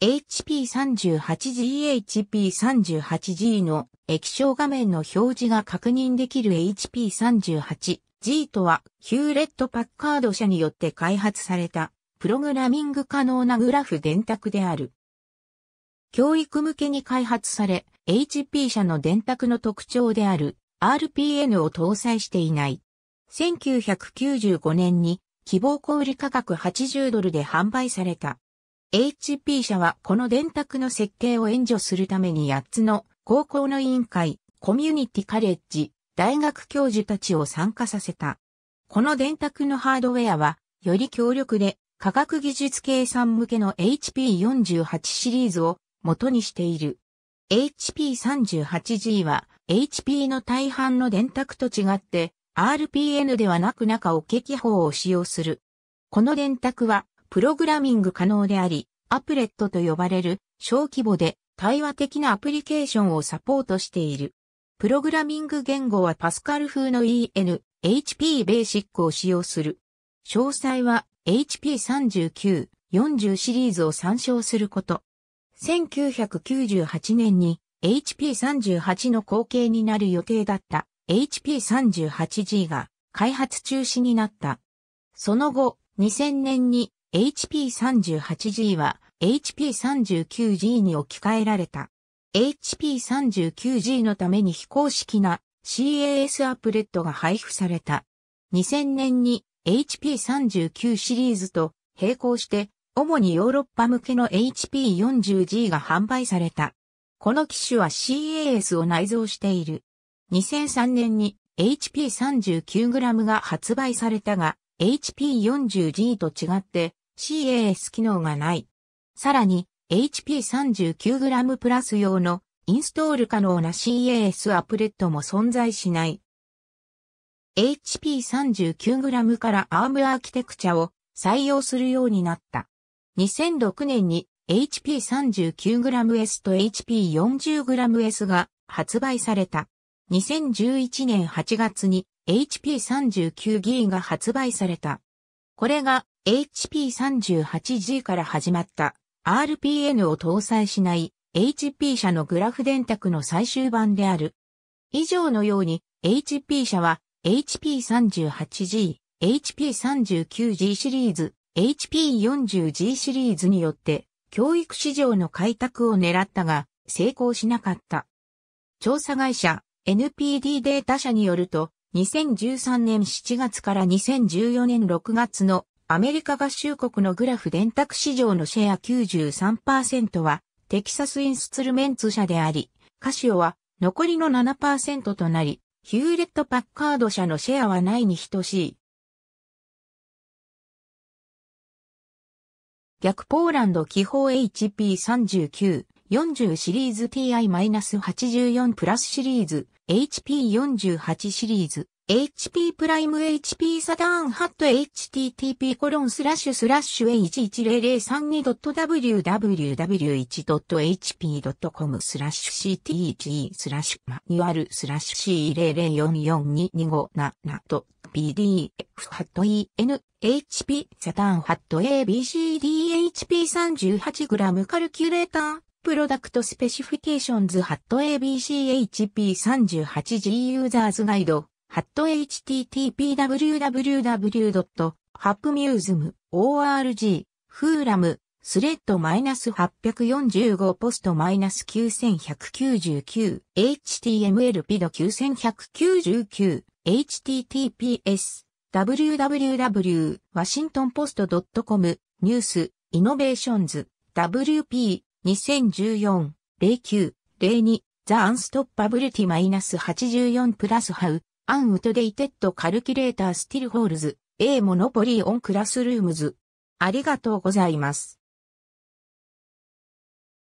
HP38GHP38G の液晶画面の表示が確認できる HP38G とはヒューレット・パッカード社によって開発されたプログラミング可能なグラフ電卓である。教育向けに開発され HP 社の電卓の特徴である RPN を搭載していない。1995年に希望小売価格80ドルで販売された。HP 社はこの電卓の設計を援助するために8つの高校の委員会、コミュニティカレッジ、大学教授たちを参加させた。この電卓のハードウェアは、より強力で、科学技術計算向けの HP48 シリーズを元にしている。HP38G は、HP の大半の電卓と違って、RPN ではなく中置き破法を使用する。この電卓はプログラミング可能であり、アプレットと呼ばれる小規模で対話的なアプリケーションをサポートしている。プログラミング言語はパスカル風の EN、HP ベーシックを使用する。詳細は HP39、40シリーズを参照すること。1998年に HP38 の後継になる予定だった HP38G が開発中止になった。その後、2000年に HP38G は HP39G に置き換えられた。HP39G のために非公式な CAS アップレットが配布された。2000年に HP39 シリーズと並行して主にヨーロッパ向けの HP40G が販売された。この機種は CAS を内蔵している。2003年に HP39g が発売されたが HP40G と違って CAS 機能がない。さらに HP39g プラス用のインストール可能な CAS アップレットも存在しない。HP39g から ARM アーキテクチャを採用するようになった。2006年に HP39g-S と HP40g-S が発売された。2011年8月に HP39G が発売された。これが HP38G から始まった RPN を搭載しない HP 社のグラフ電卓の最終版である。以上のように HP 社は HP38G、HP39G シリーズ、HP40G シリーズによって教育市場の開拓を狙ったが成功しなかった。調査会社 NPD データ社によると2013年7月から2014年6月のアメリカ合衆国のグラフ電卓市場のシェア93%は、テキサスインスツルメンツ社であり、カシオは残りの7%となり、ヒューレット・パッカード社のシェアはないに等しい。逆ポーランド気泡 HP39、40シリーズ TI-84 プラスシリーズ、HP48 シリーズ、HP プライム HP サターンハット http コロンスラッシュスラッシュ h 1 0 0 3 2 w w w 1 h p c o m スラッシュ ctg スラッシュマニュアルスラッシュ c 0 4 2 2 5 7 pdf ハット en hp サターンハット abcdhp38g カルキュレータープロダクトスペシフィケーションズハット abchp38g ユーザーズガイド http://www.hapmuseum.org、フーラム、スレッド -845 ポスト -9199、html ピド9199、https、www.washingtonpost.com、ニュース、イノベーションズ、WP、2014、09、02、The u n s t o p p a b i l i t y -84 プラスハウ、アンウトデイテッドカルキュレータースティルホールズ、A モノポリーオンクラスルームズ。ありがとうございます。